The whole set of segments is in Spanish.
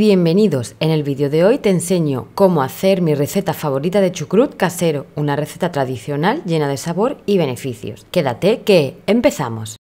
Bienvenidos, en el vídeo de hoy te enseño cómo hacer mi receta favorita de chucrut casero, una receta tradicional llena de sabor y beneficios. Quédate que empezamos.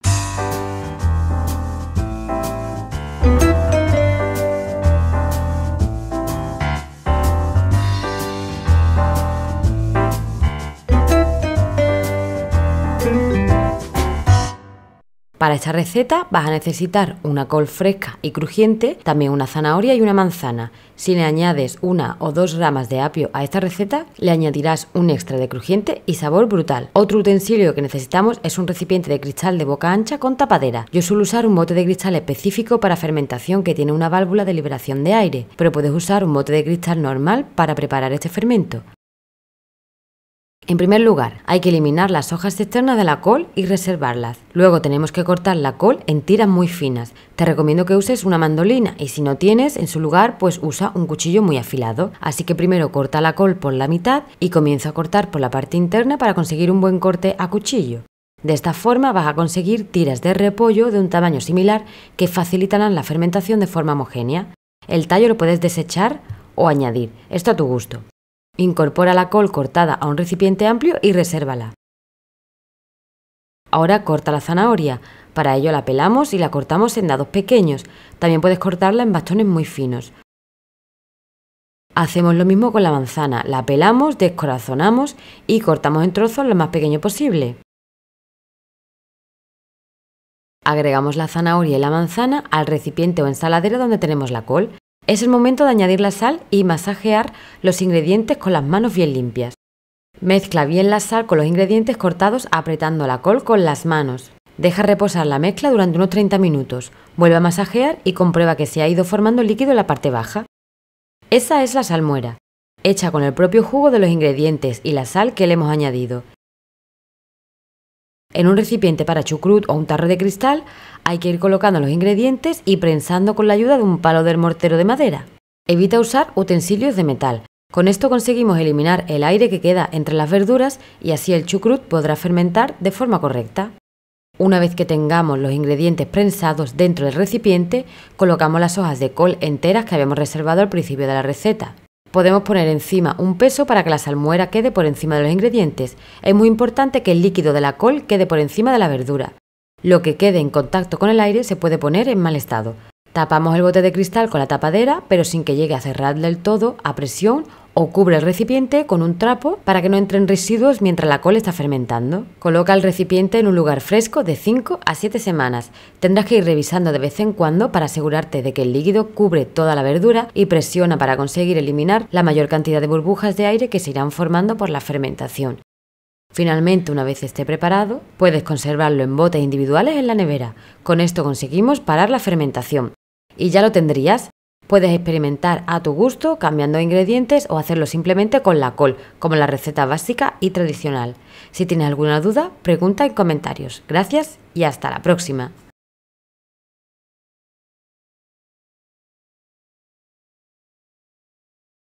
Para esta receta vas a necesitar una col fresca y crujiente, también una zanahoria y una manzana. Si le añades una o dos ramas de apio a esta receta, le añadirás un extra de crujiente y sabor brutal. Otro utensilio que necesitamos es un recipiente de cristal de boca ancha con tapadera. Yo suelo usar un bote de cristal específico para fermentación que tiene una válvula de liberación de aire, pero puedes usar un bote de cristal normal para preparar este fermento. En primer lugar, hay que eliminar las hojas externas de la col y reservarlas. Luego tenemos que cortar la col en tiras muy finas. Te recomiendo que uses una mandolina y si no tienes, en su lugar, pues usa un cuchillo muy afilado. Así que primero corta la col por la mitad y comienza a cortar por la parte interna para conseguir un buen corte a cuchillo. De esta forma vas a conseguir tiras de repollo de un tamaño similar que facilitarán la fermentación de forma homogénea. El tallo lo puedes desechar o añadir, esto a tu gusto. Incorpora la col cortada a un recipiente amplio y resérvala. Ahora corta la zanahoria. Para ello la pelamos y la cortamos en dados pequeños. También puedes cortarla en bastones muy finos. Hacemos lo mismo con la manzana, la pelamos, descorazonamos y cortamos en trozos lo más pequeño posible. Agregamos la zanahoria y la manzana al recipiente o ensaladera donde tenemos la col. Es el momento de añadir la sal y masajear los ingredientes con las manos bien limpias. Mezcla bien la sal con los ingredientes cortados apretando la col con las manos. Deja reposar la mezcla durante unos 30 minutos. Vuelve a masajear y comprueba que se ha ido formando líquido en la parte baja. Esa es la salmuera, hecha con el propio jugo de los ingredientes y la sal que le hemos añadido. En un recipiente para chucrut o un tarro de cristal hay que ir colocando los ingredientes y prensando con la ayuda de un palo del mortero de madera. Evita usar utensilios de metal. Con esto conseguimos eliminar el aire que queda entre las verduras y así el chucrut podrá fermentar de forma correcta. Una vez que tengamos los ingredientes prensados dentro del recipiente, colocamos las hojas de col enteras que habíamos reservado al principio de la receta. Podemos poner encima un peso para que la salmuera quede por encima de los ingredientes. Es muy importante que el líquido de la col quede por encima de la verdura. Lo que quede en contacto con el aire se puede poner en mal estado. Tapamos el bote de cristal con la tapadera, pero sin que llegue a cerrar del todo a presión o cubre el recipiente con un trapo para que no entren residuos mientras la col está fermentando. Coloca el recipiente en un lugar fresco de 5 a 7 semanas. Tendrás que ir revisando de vez en cuando para asegurarte de que el líquido cubre toda la verdura y presiona para conseguir eliminar la mayor cantidad de burbujas de aire que se irán formando por la fermentación. Finalmente, una vez esté preparado, puedes conservarlo en botes individuales en la nevera. Con esto conseguimos parar la fermentación. Y ya lo tendrías Puedes experimentar a tu gusto cambiando ingredientes o hacerlo simplemente con la col, como la receta básica y tradicional. Si tienes alguna duda, pregunta en comentarios. Gracias y hasta la próxima.